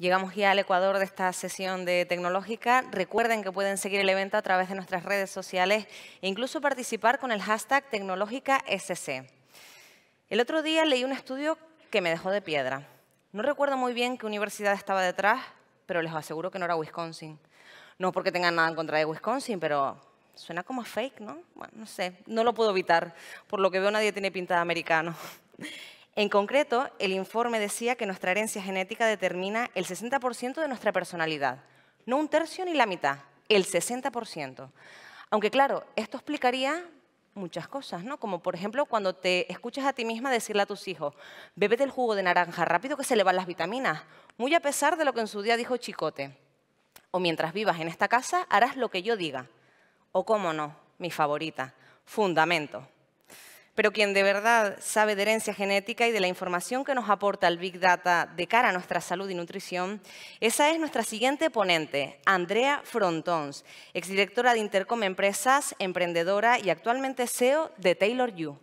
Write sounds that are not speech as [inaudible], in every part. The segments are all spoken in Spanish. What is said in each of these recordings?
Llegamos ya al Ecuador de esta sesión de Tecnológica. Recuerden que pueden seguir el evento a través de nuestras redes sociales e incluso participar con el hashtag Tecnológica SC. El otro día leí un estudio que me dejó de piedra. No recuerdo muy bien qué universidad estaba detrás, pero les aseguro que no era Wisconsin. No porque tengan nada en contra de Wisconsin, pero suena como fake, ¿no? Bueno, no sé, no lo puedo evitar. Por lo que veo nadie tiene pinta de americano. En concreto, el informe decía que nuestra herencia genética determina el 60% de nuestra personalidad, no un tercio ni la mitad, el 60%. Aunque claro, esto explicaría muchas cosas, ¿no? Como por ejemplo cuando te escuchas a ti misma decirle a tus hijos, bébete el jugo de naranja rápido que se le van las vitaminas, muy a pesar de lo que en su día dijo Chicote. O mientras vivas en esta casa harás lo que yo diga. O cómo no, mi favorita, fundamento pero quien de verdad sabe de herencia genética y de la información que nos aporta el Big Data de cara a nuestra salud y nutrición, esa es nuestra siguiente ponente, Andrea Frontons, exdirectora de Intercom Empresas, emprendedora y actualmente CEO de Taylor You.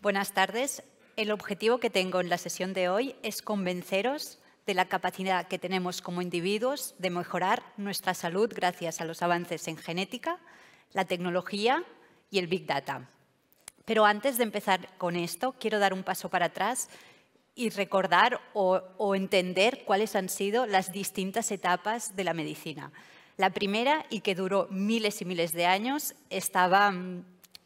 Buenas tardes el objetivo que tengo en la sesión de hoy es convenceros de la capacidad que tenemos como individuos de mejorar nuestra salud gracias a los avances en genética, la tecnología y el Big Data. Pero antes de empezar con esto, quiero dar un paso para atrás y recordar o, entender cuáles han sido las distintas etapas de la medicina. La primera, y que duró miles y miles de años, estaba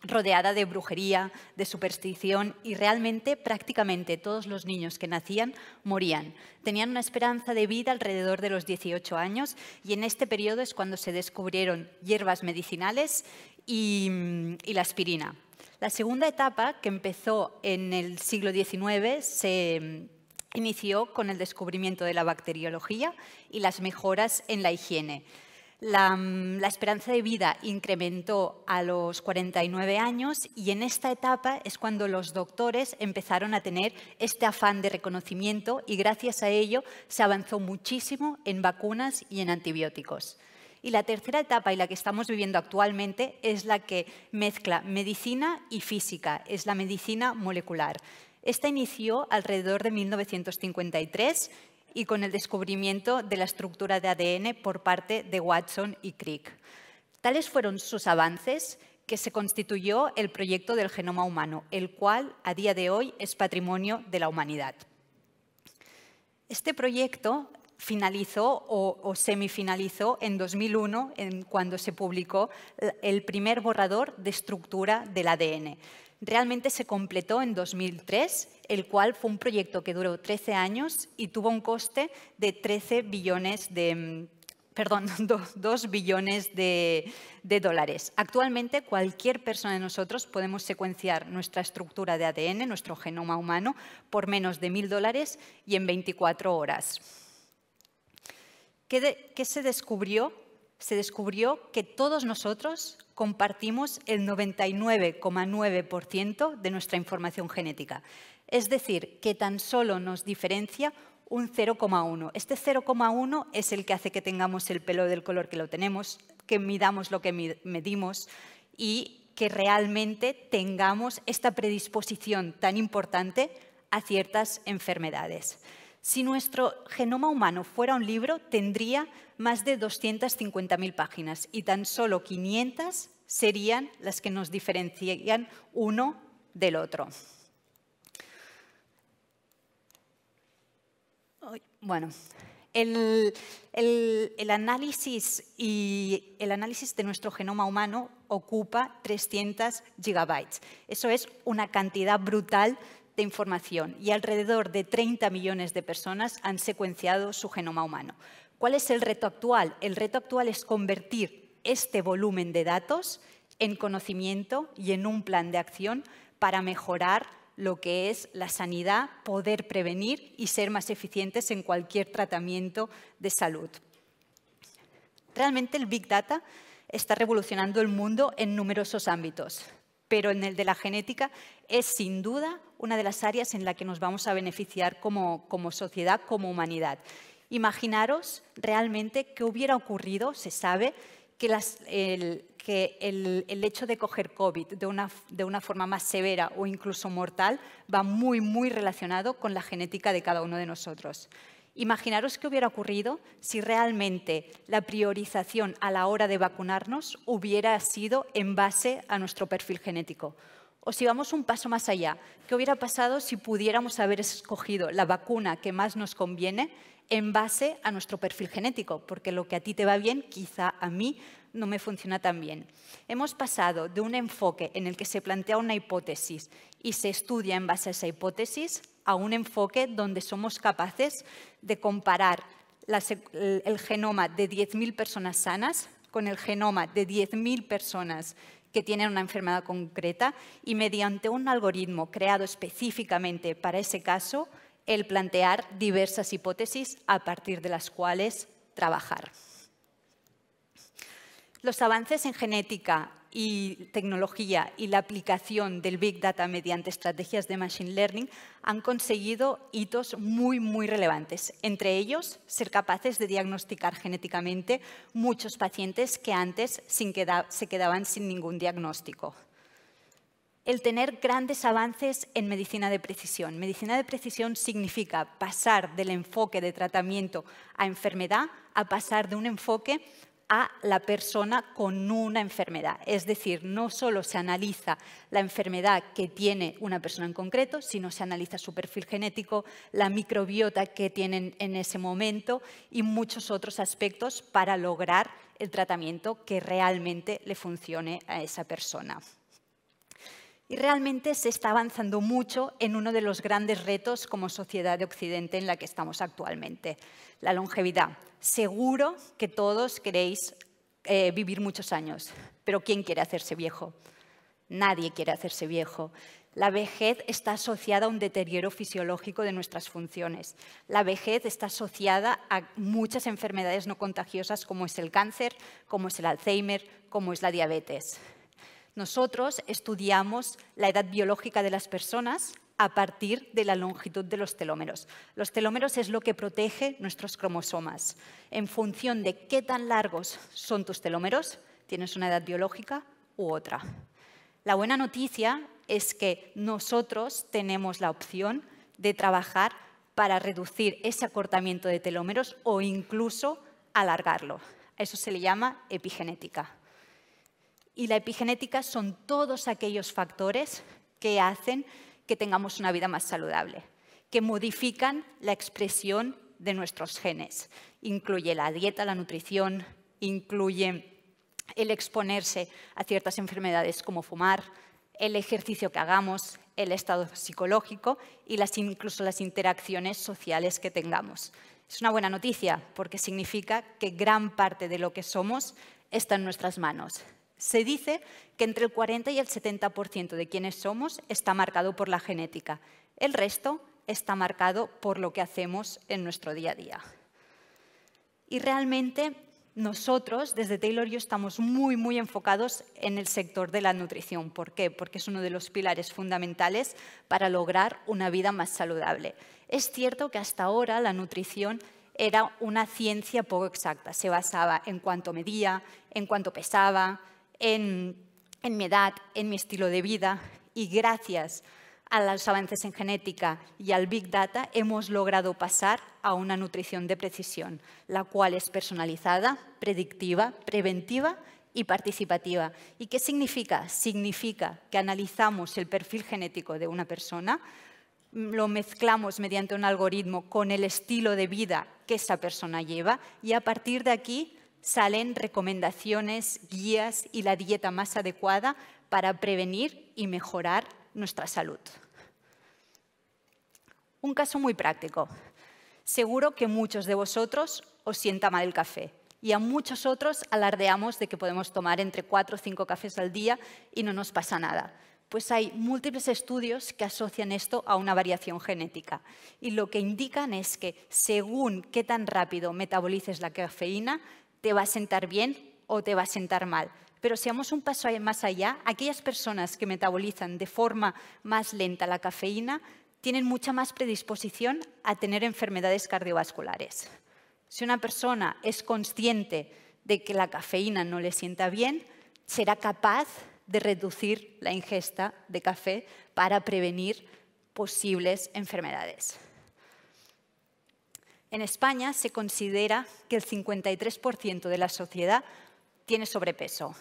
rodeada de brujería, de superstición y realmente prácticamente todos los niños que nacían morían. Tenían una esperanza de vida alrededor de los 18 años y en este periodo es cuando se descubrieron hierbas medicinales y, la aspirina. La segunda etapa, que empezó en el siglo XIX, se inició con el descubrimiento de la bacteriología y las mejoras en la higiene. Mm, la, esperanza de vida incrementó a los 49 años y en esta etapa es cuando los doctores empezaron a tener este afán de reconocimiento y gracias a ello se avanzó muchísimo en vacunas y en antibióticos. Y la tercera etapa y la que estamos viviendo actualmente es la que mezcla medicina y física, es la medicina molecular. Esta inició alrededor de 1953 y con el descubrimiento de la estructura de ADN por parte de Watson y Crick. Tales fueron sus avances que se constituyó el proyecto del genoma humano, el cual a día de hoy es patrimonio de la humanidad. Este proyecto finalizó o, semifinalizó en 2001, en, cuando se publicó el primer borrador de estructura del ADN realmente se completó en 2003, el cual fue un proyecto que duró 13 años y tuvo un coste de 13 billones de, 2 mm, [laughs] billones de, dólares. Actualmente, cualquier persona de nosotros podemos secuenciar nuestra estructura de ADN, nuestro genoma humano, por menos de 1.000 dólares y en 24 horas. ¿Qué se descubrió? Se descubrió que todos nosotros compartimos el 99,9% de nuestra información genética. Es decir, que tan solo nos diferencia un 0,1. Este 0,1 es el que hace que tengamos el pelo del color que lo tenemos, que midamos lo que medimos y que realmente tengamos esta predisposición tan importante a ciertas enfermedades. Si nuestro genoma humano fuera un libro, tendría más de 250.000 páginas y tan solo 500 serían las que nos diferenciarían uno del otro. Bueno, el, análisis y el análisis de nuestro genoma humano ocupa 300 gigabytes. Eso es una cantidad brutal de información y alrededor de 30 millones de personas han secuenciado su genoma humano. ¿Cuál es el reto actual? El reto actual es convertir este volumen de datos en conocimiento y en un plan de acción para mejorar lo que es la sanidad, poder prevenir y ser más eficientes en cualquier tratamiento de salud. Realmente el Big Data está revolucionando el mundo en numerosos ámbitos, pero en el de la genética es sin duda una de las áreas en la que nos vamos a beneficiar como, sociedad, como humanidad. Imaginaros realmente qué hubiera ocurrido, se sabe, que, el, hecho de coger COVID de una, de una forma más severa o incluso mortal va muy, muy relacionado con la genética de cada uno de nosotros. Imaginaros qué hubiera ocurrido si realmente la priorización a la hora de vacunarnos hubiera sido en base a nuestro perfil genético. O si vamos un paso más allá, ¿qué hubiera pasado si pudiéramos haber escogido la vacuna que más nos conviene en base a nuestro perfil genético? Porque lo que a ti te va bien, quizá a mí no me funciona tan bien. Hemos pasado de un enfoque en el que se plantea una hipótesis y se estudia en base a esa hipótesis a un enfoque donde somos capaces de comparar el genoma de 10.000 personas sanas con el genoma de 10.000 personas que tienen una enfermedad concreta y mediante un algoritmo creado específicamente para ese caso, el plantear diversas hipótesis a partir de las cuales trabajar. Los avances en genética y tecnología y la aplicación del Big Data mediante estrategias de Machine Learning han conseguido hitos muy, muy relevantes. Entre ellos, ser capaces de diagnosticar genéticamente muchos pacientes que antes se quedaban sin ningún diagnóstico. El tener grandes avances en medicina de precisión. Medicina de precisión significa pasar del enfoque de tratamiento a enfermedad a pasar de un enfoque a la persona con una enfermedad. Es decir, no solo se analiza la enfermedad que tiene una persona en concreto, sino se analiza su perfil genético, la microbiota que tienen en ese momento y muchos otros aspectos para lograr el tratamiento que realmente le funcione a esa persona. Y realmente se está avanzando mucho en uno de los grandes retos como sociedad de Occidente en la que estamos actualmente, la longevidad. Seguro que todos queréis eh, vivir muchos años, pero ¿quién quiere hacerse viejo? Nadie quiere hacerse viejo. La vejez está asociada a un deterioro fisiológico de nuestras funciones. La vejez está asociada a muchas enfermedades no contagiosas como es el cáncer, como es el Alzheimer, como es la diabetes. Nosotros estudiamos la edad biológica de las personas a partir de la longitud de los telómeros. Los telómeros es lo que protege nuestros cromosomas. En función de qué tan largos son tus telómeros, tienes una edad biológica u otra. La buena noticia es que nosotros tenemos la opción de trabajar para reducir ese acortamiento de telómeros o incluso alargarlo. eso se le llama epigenética y la epigenética son todos aquellos factores que hacen que tengamos una vida más saludable, que modifican la expresión de nuestros genes. Incluye la dieta, la nutrición, incluye el exponerse a ciertas enfermedades como fumar, el ejercicio que hagamos, el estado psicológico y incluso las interacciones sociales que tengamos. Es una buena noticia porque significa que gran parte de lo que somos está en nuestras manos. Se dice que entre el 40 y el 70% de quienes somos está marcado por la genética. El resto está marcado por lo que hacemos en nuestro día a día. Y realmente nosotros, desde Taylor y yo, estamos muy, muy enfocados en el sector de la nutrición. ¿Por qué? Porque es uno de los pilares fundamentales para lograr una vida más saludable. Es cierto que hasta ahora la nutrición era una ciencia poco exacta. Se basaba en cuánto medía, en cuánto pesaba, en, mi edad, en mi estilo de vida y gracias a los avances en genética y al Big Data hemos logrado pasar a una nutrición de precisión, la cual es personalizada, predictiva, preventiva y participativa. ¿Y qué significa? Significa que analizamos el perfil genético de una persona, lo mezclamos mediante un algoritmo con el estilo de vida que esa persona lleva y a partir de aquí salen recomendaciones, guías y la dieta más adecuada para prevenir y mejorar nuestra salud. Un caso muy práctico. Seguro que muchos de vosotros os sienta mal el café y a muchos otros alardeamos de que podemos tomar entre cuatro o cinco cafés al día y no nos pasa nada. Pues hay múltiples estudios que asocian esto a una variación genética y lo que indican es que según qué tan rápido metabolices la cafeína, te va a sentar bien o te va a sentar mal. Pero vamos un paso más allá, aquellas personas que metabolizan de forma más lenta la cafeína tienen mucha más predisposición a tener enfermedades cardiovasculares. Si una persona es consciente de que la cafeína no le sienta bien, será capaz de reducir la ingesta de café para prevenir posibles enfermedades. En España se considera que el 53% de la sociedad tiene sobrepeso.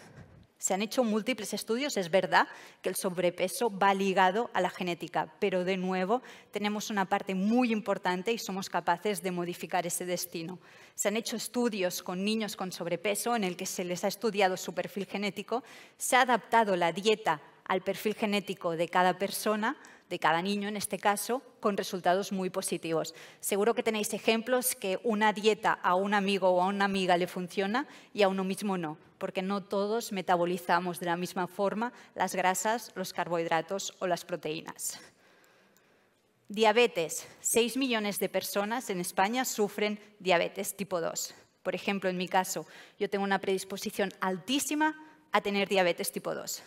Se han hecho múltiples estudios, es verdad que el sobrepeso va ligado a la genética, pero de nuevo tenemos una parte muy importante y somos capaces de modificar ese destino. Se han hecho estudios con niños con sobrepeso en el que se les ha estudiado su perfil genético, se ha adaptado la dieta al perfil genético de cada persona de cada niño en este caso, con resultados muy positivos. Seguro que tenéis ejemplos que una dieta a un amigo o a una amiga le funciona y a uno mismo no, porque no todos metabolizamos de la misma forma las grasas, los carbohidratos o las proteínas. Diabetes. 6 millones de personas en España sufren diabetes tipo 2. Por ejemplo, en mi caso, yo tengo una predisposición altísima a tener diabetes tipo 2.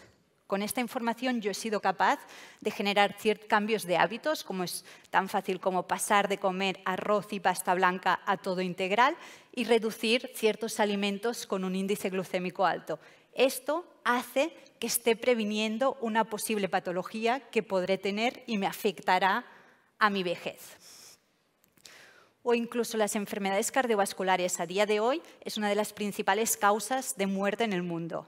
Con esta información yo he sido capaz de generar ciertos cambios de hábitos, como es tan fácil como pasar de comer arroz y pasta blanca a todo integral y reducir ciertos alimentos con un índice glucémico alto. Esto hace que esté previniendo una posible patología que podré tener y me afectará a mi vejez o incluso las enfermedades cardiovasculares a día de hoy es una de las principales causas de muerte en el mundo.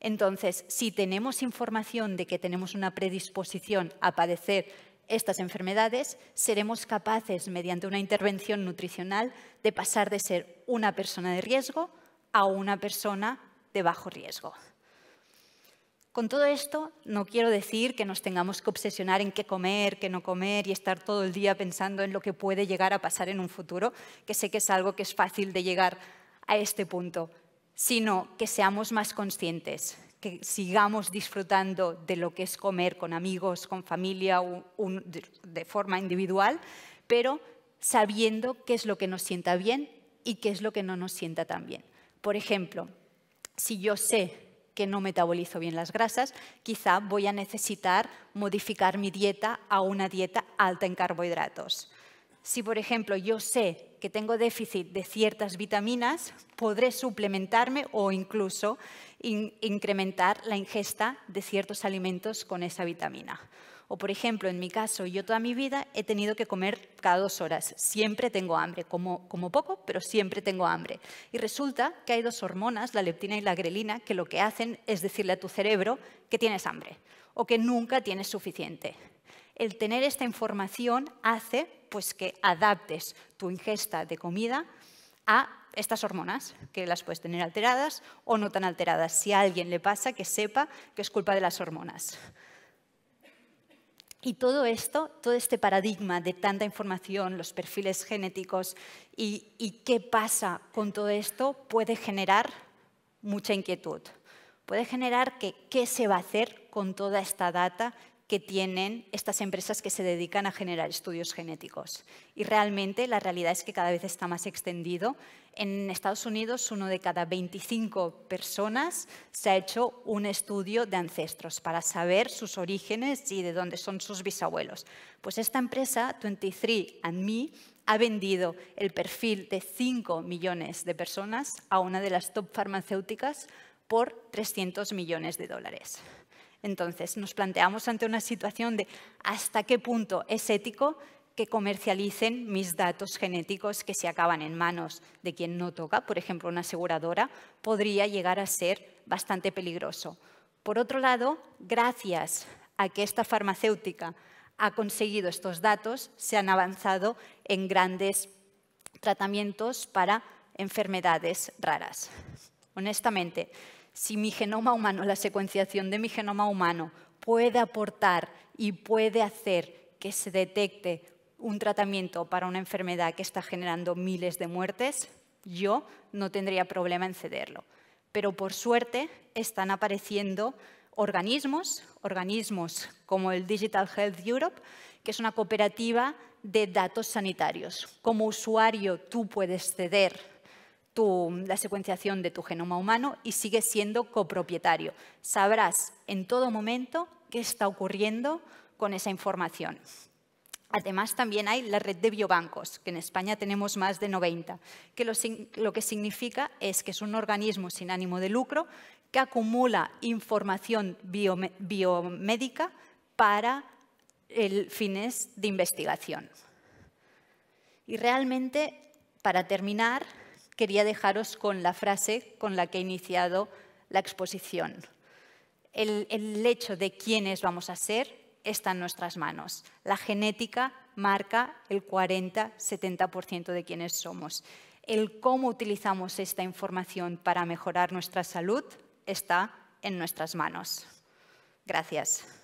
Entonces, si tenemos información de que tenemos una predisposición a padecer estas enfermedades, seremos capaces, mediante una intervención nutricional, de pasar de ser una persona de riesgo a una persona de bajo riesgo. Con todo esto, no quiero decir que nos tengamos que obsesionar en qué comer, qué no comer y estar todo el día pensando en lo que puede llegar a pasar en un futuro, que sé que es algo que es fácil de llegar a este punto sino que seamos más conscientes, que sigamos disfrutando de lo que es comer con amigos, con familia, de forma individual, pero sabiendo qué es lo que nos sienta bien y qué es lo que no nos sienta tan bien. Por ejemplo, si yo sé que no metabolizo bien las grasas, quizá voy a necesitar modificar mi dieta a una dieta alta en carbohidratos. Si, por ejemplo, yo sé que tengo déficit de ciertas vitaminas, podré suplementarme o incluso incrementar la ingesta de ciertos alimentos con esa vitamina. O, por ejemplo, en mi caso, yo toda mi vida he tenido que comer cada dos horas. Siempre tengo hambre, como, como poco, pero siempre tengo hambre. Y resulta que hay dos hormonas, la leptina y la grelina, que lo que hacen es decirle a tu cerebro que tienes hambre o que nunca tienes suficiente. El tener esta información hace pues que adaptes tu ingesta de comida a estas hormonas, que las puedes tener alteradas o no tan alteradas. Si a alguien le pasa, que sepa que es culpa de las hormonas. Y todo esto, todo este paradigma de tanta información, los perfiles genéticos y, y qué pasa con todo esto puede generar mucha inquietud. Puede generar que qué se va a hacer con toda esta data que tienen estas empresas que se dedican a generar estudios genéticos. Y realmente la realidad es que cada vez está más extendido. En Estados Unidos, uno de cada 25 personas se ha hecho un estudio de ancestros para saber sus orígenes y de dónde son sus bisabuelos. Pues esta empresa, 23andMe, ha vendido el perfil de 5 millones de personas a una de las top farmacéuticas por 300 millones de dólares. Entonces, nos planteamos ante una situación de hasta qué punto es ético que comercialicen mis datos genéticos que se acaban en manos de quien no toca, por ejemplo una aseguradora, podría llegar a ser bastante peligroso. Por otro lado, gracias a que esta farmacéutica ha conseguido estos datos, se han avanzado en grandes tratamientos para enfermedades raras. Honestamente, si mi genoma humano, la secuenciación de mi genoma humano, puede aportar y puede hacer que se detecte un tratamiento para una enfermedad que está generando miles de muertes, yo no tendría problema en cederlo. Pero por suerte están apareciendo organismos, organismos como el Digital Health Europe, que es una cooperativa de datos sanitarios. Como usuario tú puedes ceder la secuenciación de tu genoma humano y sigue siendo copropietario. Sabrás en todo momento qué está ocurriendo con esa información. Además, también hay la red de biobancos, que en España tenemos más de 90, que lo, que significa es que es un organismo sin ánimo de lucro que acumula información biomédica para el, fines de investigación. Y realmente, para terminar, quería dejaros con la frase con la que he iniciado la exposición. El, el hecho de quiénes vamos a ser está en nuestras manos. La genética marca el 40-70% de quienes somos. El cómo utilizamos esta información para mejorar nuestra salud está en nuestras manos. Gracias.